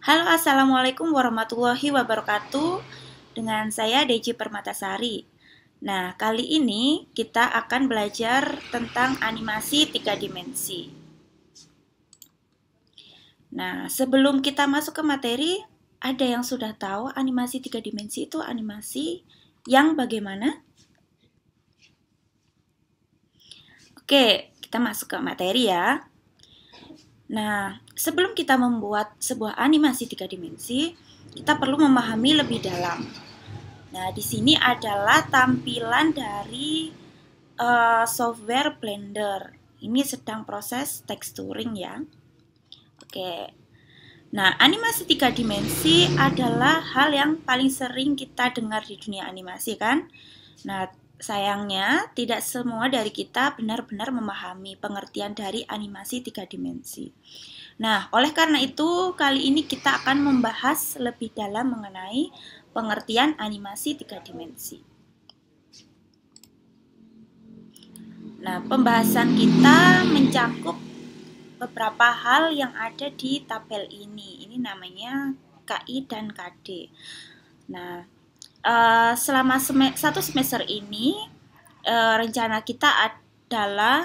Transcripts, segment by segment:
Halo Assalamualaikum warahmatullahi wabarakatuh Dengan saya Deji Permatasari Nah kali ini kita akan belajar tentang animasi tiga dimensi Nah sebelum kita masuk ke materi Ada yang sudah tahu animasi tiga dimensi itu animasi yang bagaimana? Oke kita masuk ke materi ya Nah, sebelum kita membuat sebuah animasi tiga dimensi, kita perlu memahami lebih dalam. Nah, di sini adalah tampilan dari uh, software Blender. Ini sedang proses texturing ya. Oke. Nah, animasi tiga dimensi adalah hal yang paling sering kita dengar di dunia animasi kan. Nah, Sayangnya, tidak semua dari kita benar-benar memahami pengertian dari animasi tiga dimensi. Nah, oleh karena itu, kali ini kita akan membahas lebih dalam mengenai pengertian animasi tiga dimensi. Nah, pembahasan kita mencakup beberapa hal yang ada di tabel ini. Ini namanya KI dan KD. Nah, Eh, selama sem satu semester ini uh, rencana kita adalah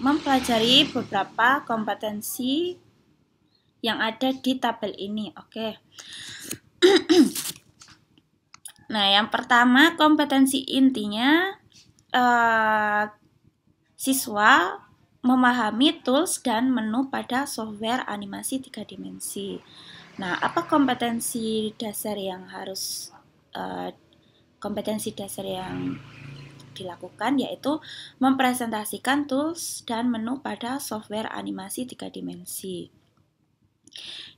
mempelajari beberapa kompetensi yang ada di tabel ini. Oke. Okay. nah, yang pertama kompetensi intinya uh, siswa memahami tools dan menu pada software animasi tiga dimensi. Nah, apa kompetensi dasar yang harus uh, kompetensi dasar yang dilakukan yaitu mempresentasikan tools dan menu pada software animasi tiga dimensi.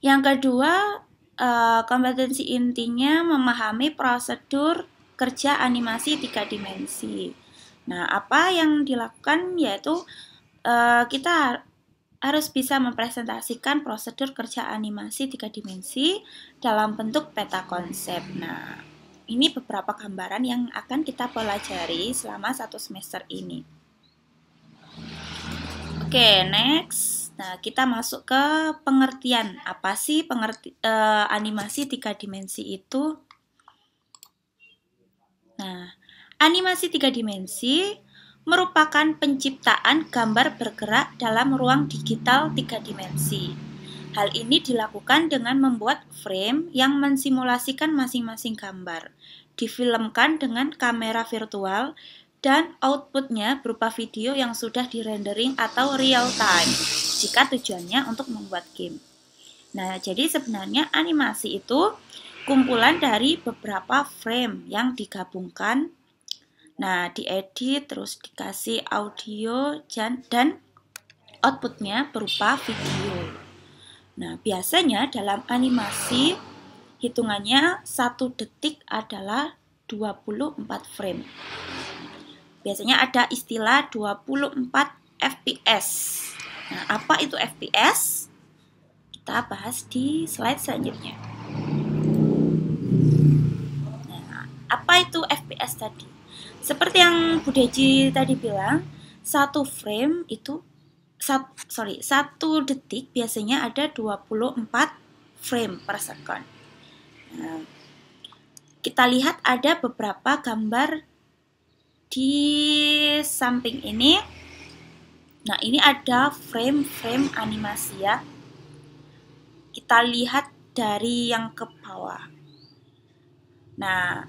Yang kedua, eh, kompetensi intinya memahami prosedur kerja animasi tiga dimensi. Nah, apa yang dilakukan yaitu eh, kita harus bisa mempresentasikan prosedur kerja animasi tiga dimensi dalam bentuk peta konsep. Nah, ini beberapa gambaran yang akan kita pelajari selama satu semester ini. Oke, okay, next. Nah, kita masuk ke pengertian. Apa sih pengerti eh, animasi tiga dimensi itu? Nah, animasi tiga dimensi merupakan penciptaan gambar bergerak dalam ruang digital tiga dimensi. Hal ini dilakukan dengan membuat frame yang mensimulasikan masing-masing gambar, difilmkan dengan kamera virtual, dan outputnya berupa video yang sudah di rendering atau real time jika tujuannya untuk membuat game. Nah, jadi sebenarnya animasi itu kumpulan dari beberapa frame yang digabungkan. Nah, diedit terus dikasih audio dan outputnya berupa video. Nah, biasanya dalam animasi hitungannya satu detik adalah 24 frame. Biasanya ada istilah 24 FPS. Nah, apa itu FPS? Kita bahas di slide selanjutnya. Nah, apa itu FPS tadi? Seperti yang Bu Deji tadi bilang, satu frame itu sat, sorry, satu detik biasanya ada 24 frame per second. Nah, kita lihat ada beberapa gambar di samping ini. Nah, ini ada frame-frame animasi ya. Kita lihat dari yang ke bawah. Nah,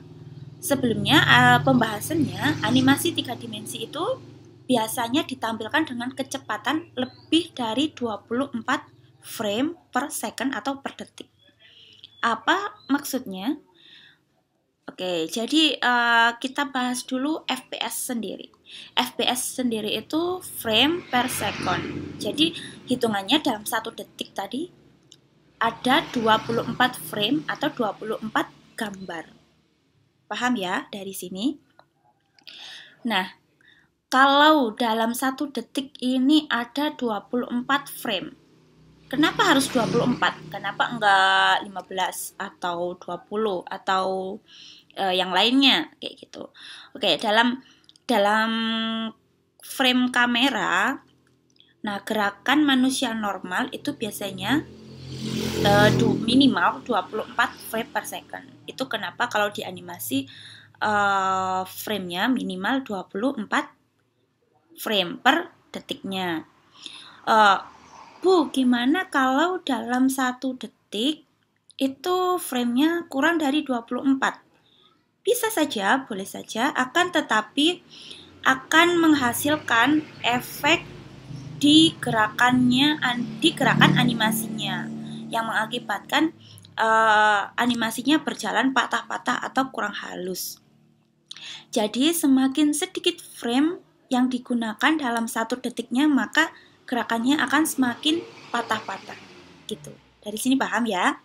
sebelumnya eh, pembahasannya animasi tiga dimensi itu biasanya ditampilkan dengan kecepatan lebih dari 24 frame per second atau per detik. Apa maksudnya? Oke, jadi uh, kita bahas dulu FPS sendiri. FPS sendiri itu frame per second. Jadi hitungannya dalam satu detik tadi ada 24 frame atau 24 gambar. Paham ya dari sini? Nah, kalau dalam satu detik ini ada 24 frame. Kenapa harus 24? Kenapa enggak 15 atau 20 atau e, yang lainnya kayak gitu. Oke, dalam dalam frame kamera nah gerakan manusia normal itu biasanya uh, du, minimal 24 frame per second. Itu kenapa kalau di animasi uh, eh, nya minimal 24 frame per detiknya. Uh, Bu, gimana kalau dalam satu detik itu framenya kurang dari 24? Bisa saja, boleh saja, akan tetapi akan menghasilkan efek di gerakannya, di gerakan animasinya yang mengakibatkan uh, animasinya berjalan patah-patah atau kurang halus. Jadi semakin sedikit frame yang digunakan dalam satu detiknya maka gerakannya akan semakin patah-patah gitu. Dari sini paham ya?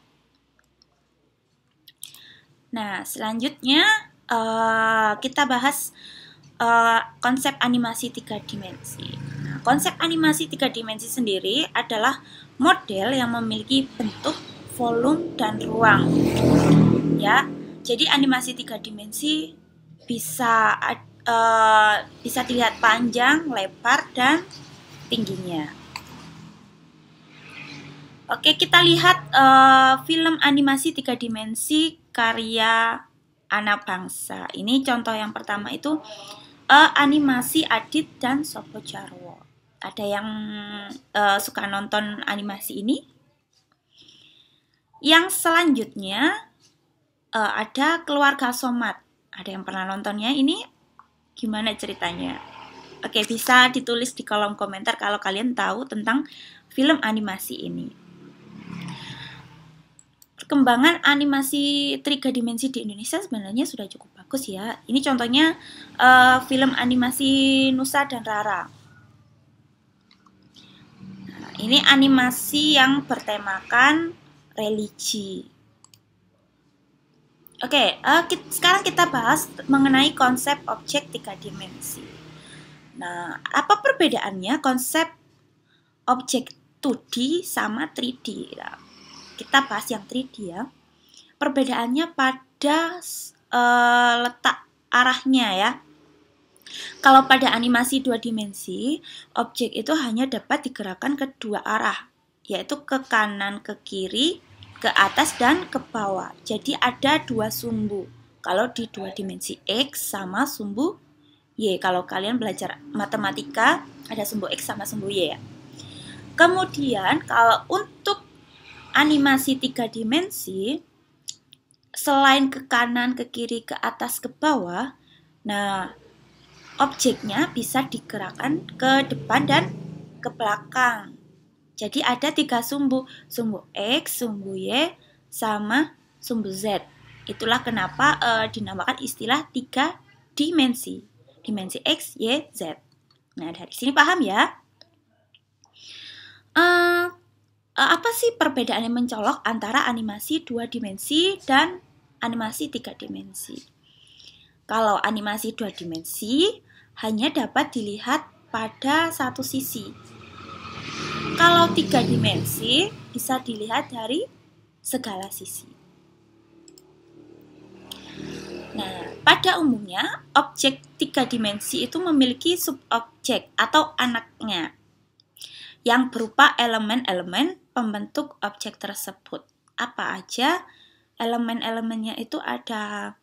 Nah, selanjutnya uh, kita bahas uh, konsep animasi tiga dimensi. Nah, konsep animasi tiga dimensi sendiri adalah model yang memiliki bentuk, volume, dan ruang. Ya, jadi animasi tiga dimensi bisa e, bisa dilihat panjang, lebar, dan tingginya. Oke, kita lihat e, film animasi tiga dimensi karya anak bangsa. Ini contoh yang pertama itu e, animasi Adit dan Sopo Jarwo. Ada yang e, suka nonton animasi ini? Yang selanjutnya ada keluarga Somat. Ada yang pernah nontonnya ini? gimana ceritanya. Oke, bisa ditulis di kolom komentar kalau kalian tahu tentang film animasi ini. Perkembangan animasi tiga dimensi di Indonesia sebenarnya sudah cukup bagus ya. Ini contohnya uh, film animasi Nusa dan Rara. Nah, ini animasi yang bertemakan religi Oke, okay, uh, eh, kita, sekarang kita bahas mengenai konsep objek tiga dimensi. Nah, apa perbedaannya konsep objek 2D sama 3D? Nah, kita bahas yang 3D ya. Perbedaannya pada uh, letak arahnya ya. Kalau pada animasi dua dimensi, objek itu hanya dapat digerakkan ke dua arah, yaitu ke kanan ke kiri ke atas dan ke bawah. Jadi ada dua sumbu. Kalau di dua dimensi X sama sumbu Y. Kalau kalian belajar matematika, ada sumbu X sama sumbu Y ya. Kemudian kalau untuk animasi tiga dimensi, selain ke kanan, ke kiri, ke atas, ke bawah, nah objeknya bisa digerakkan ke depan dan ke belakang. Jadi ada tiga sumbu, sumbu X, sumbu Y, sama sumbu Z. Itulah kenapa e, dinamakan istilah tiga dimensi. Dimensi X, Y, Z. Nah, dari sini paham ya? E, apa sih perbedaan yang mencolok antara animasi dua dimensi dan animasi tiga dimensi? Kalau animasi dua dimensi, hanya dapat dilihat pada satu sisi, kalau tiga dimensi bisa dilihat dari segala sisi. Nah, pada umumnya objek tiga dimensi itu memiliki subobjek atau anaknya yang berupa elemen-elemen pembentuk objek tersebut. Apa aja elemen-elemennya itu ada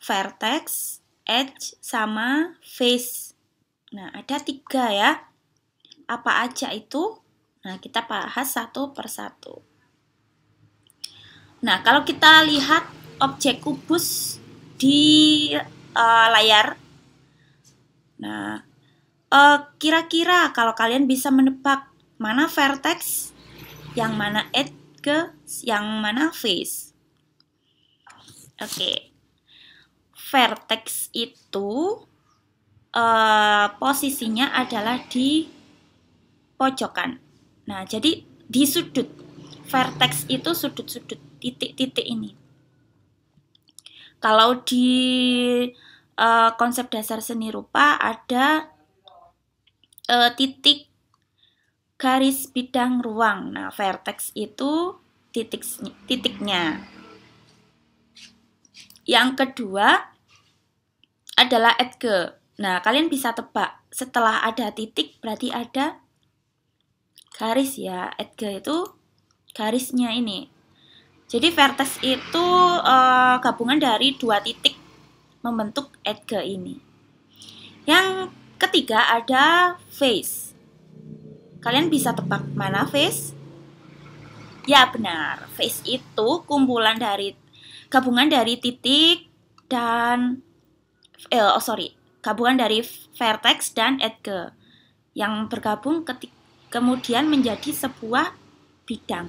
vertex, edge, sama face. Nah, ada tiga ya apa aja itu? Nah, kita bahas satu persatu. Nah, kalau kita lihat objek kubus di uh, layar, nah, eh, kira-kira uh, kalau kalian bisa menebak mana vertex, yang mana edge, ke yang mana face. Oke, okay. vertex itu uh, posisinya adalah di pojokan. Nah, jadi di sudut vertex itu sudut-sudut titik-titik ini. Kalau di e, konsep dasar seni rupa ada e, titik garis bidang ruang. Nah, vertex itu titik titiknya. Yang kedua adalah edge. Nah, kalian bisa tebak setelah ada titik berarti ada garis ya edge itu garisnya ini jadi vertex itu uh, gabungan dari dua titik membentuk edge ini yang ketiga ada face kalian bisa tebak mana face ya benar face itu kumpulan dari gabungan dari titik dan eh, oh sorry gabungan dari vertex dan edge yang bergabung ketika kemudian menjadi sebuah bidang.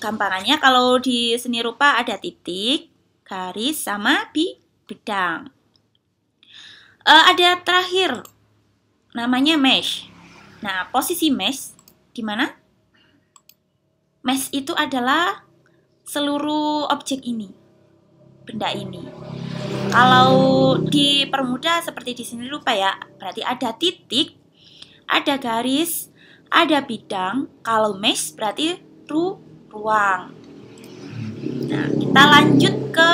Gampangannya kalau di seni rupa ada titik, garis, sama bi bidang. E, ada terakhir, namanya mesh. Nah, posisi mesh di mana? Mesh itu adalah seluruh objek ini, benda ini. Kalau dipermudah seperti di sini lupa ya, berarti ada titik ada garis, ada bidang. Kalau mesh berarti ru ruang. Nah, kita lanjut ke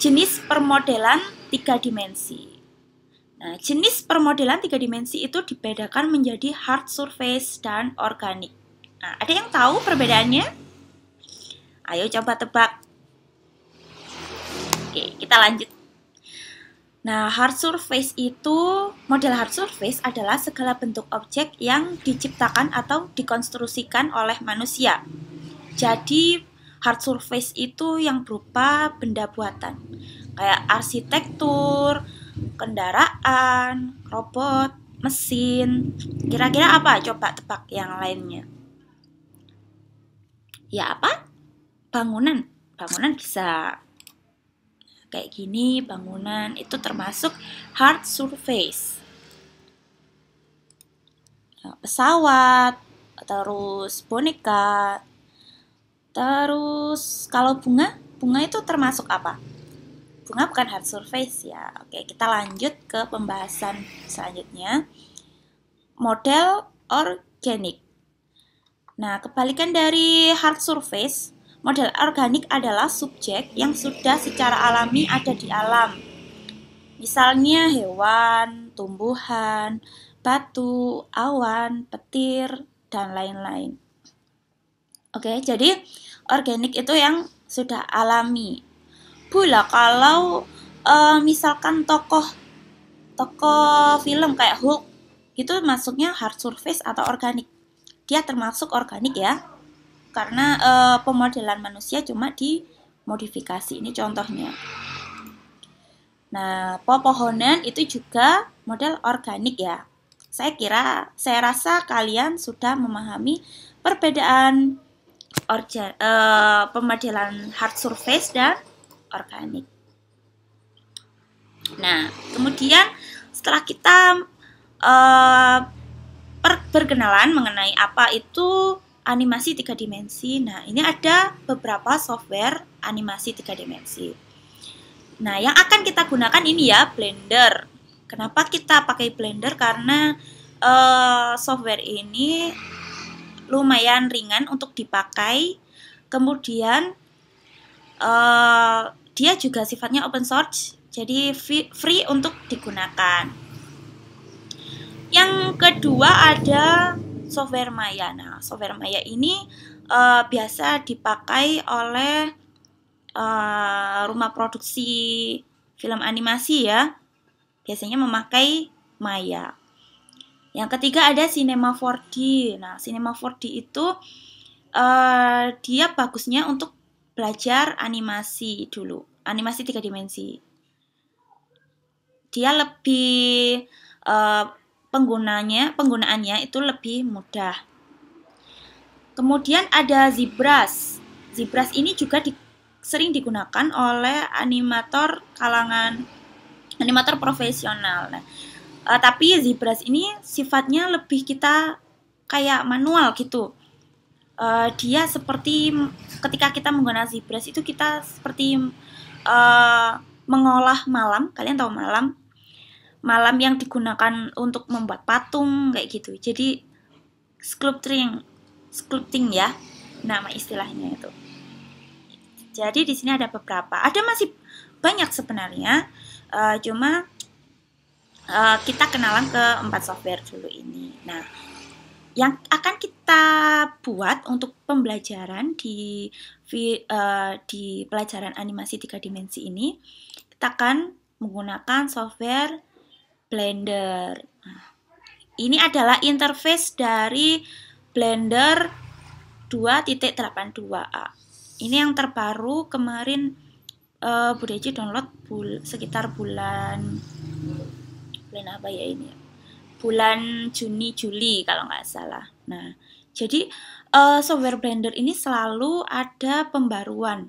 jenis permodelan tiga dimensi. Nah, jenis permodelan tiga dimensi itu dibedakan menjadi hard surface dan organik. Nah, ada yang tahu perbedaannya? Ayo coba tebak. Oke, kita lanjut Nah, hard surface itu model hard surface adalah segala bentuk objek yang diciptakan atau dikonstruksikan oleh manusia. Jadi, hard surface itu yang berupa benda buatan, kayak arsitektur, kendaraan, robot, mesin. Kira-kira apa? Coba tebak yang lainnya. Ya apa? Bangunan. Bangunan bisa kayak gini, bangunan, itu termasuk hard surface. Nah, pesawat, terus boneka, terus kalau bunga, bunga itu termasuk apa? Bunga bukan hard surface ya. Oke, kita lanjut ke pembahasan selanjutnya. Model organik. Nah, kebalikan dari hard surface, Model organik adalah subjek yang sudah secara alami ada di alam. Misalnya hewan, tumbuhan, batu, awan, petir, dan lain-lain. Oke, jadi organik itu yang sudah alami. Pula kalau e, misalkan tokoh tokoh film kayak Hulk itu masuknya hard surface atau organik. Dia termasuk organik ya karena uh, pemodelan manusia cuma dimodifikasi. Ini contohnya. Nah, pepohonan itu juga model organik ya. Saya kira, saya rasa kalian sudah memahami perbedaan orja, eh, pemodelan hard surface dan organik. Nah, kemudian setelah kita eh, perkenalan berkenalan mengenai apa itu animasi tiga dimensi. Nah, ini ada beberapa software animasi tiga dimensi. Nah, yang akan kita gunakan ini ya Blender. Kenapa kita pakai Blender? Karena uh, software ini lumayan ringan untuk dipakai. Kemudian uh, dia juga sifatnya open source, jadi free untuk digunakan. Yang kedua ada software maya. Nah, software maya ini uh, biasa dipakai oleh uh, rumah produksi film animasi ya. Biasanya memakai maya. Yang ketiga ada Cinema 4D. Nah, Cinema 4D itu uh, dia bagusnya untuk belajar animasi dulu, animasi tiga dimensi. Dia lebih uh, penggunanya penggunaannya itu lebih mudah. Kemudian ada zibras, zibras ini juga di, sering digunakan oleh animator kalangan animator profesional. Nah, uh, tapi zibras ini sifatnya lebih kita kayak manual gitu. Uh, dia seperti ketika kita menggunakan zibras itu kita seperti uh, mengolah malam. Kalian tahu malam malam yang digunakan untuk membuat patung kayak gitu. Jadi sculpting, sculpting ya nama istilahnya itu. Jadi di sini ada beberapa, ada masih banyak sebenarnya, uh, cuma uh, kita kenalan ke empat software dulu ini. Nah, yang akan kita buat untuk pembelajaran di uh, di pelajaran animasi tiga dimensi ini, kita akan menggunakan software Blender. Ini adalah interface dari Blender 2.82a. Ini yang terbaru kemarin uh, Bu Deji download bul sekitar bulan bulan apa ya ini? Bulan Juni Juli kalau nggak salah. Nah, jadi uh, software Blender ini selalu ada pembaruan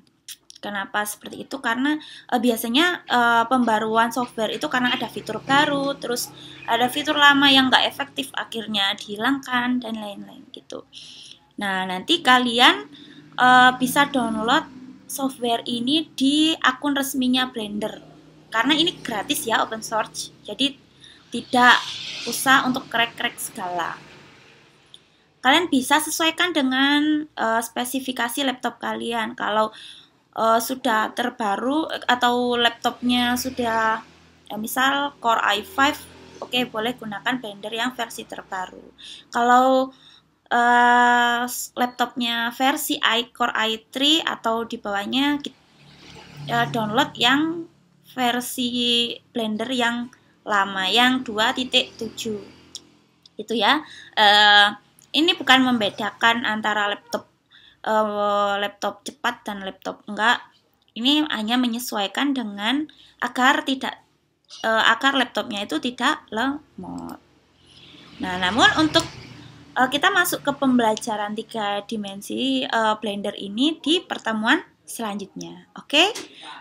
Kenapa seperti itu? Karena uh, biasanya uh, pembaruan software itu karena ada fitur baru, terus ada fitur lama yang nggak efektif akhirnya dihilangkan dan lain-lain gitu. Nah nanti kalian uh, bisa download software ini di akun resminya Blender karena ini gratis ya open source, jadi tidak usah untuk krek-krek segala. Kalian bisa sesuaikan dengan uh, spesifikasi laptop kalian. Kalau uh, sudah terbaru eh, atau laptopnya sudah ya misal Core i5 oke okay, boleh gunakan Blender yang versi terbaru kalau uh, laptopnya versi i Core i3 atau di bawahnya uh, download yang versi Blender yang lama yang 2.7 itu ya uh, ini bukan membedakan antara laptop Eh, laptop cepat dan laptop enggak. Ini hanya menyesuaikan dengan agar tidak uh, akar laptopnya itu tidak lemot. Nah, namun untuk eh, kita masuk ke pembelajaran tiga dimensi uh, Blender ini di pertemuan selanjutnya. Oke, okay?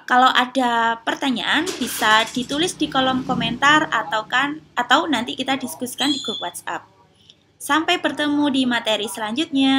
kalau ada pertanyaan bisa ditulis di kolom komentar atau kan atau nanti kita diskusikan di grup WhatsApp. Sampai bertemu di materi selanjutnya.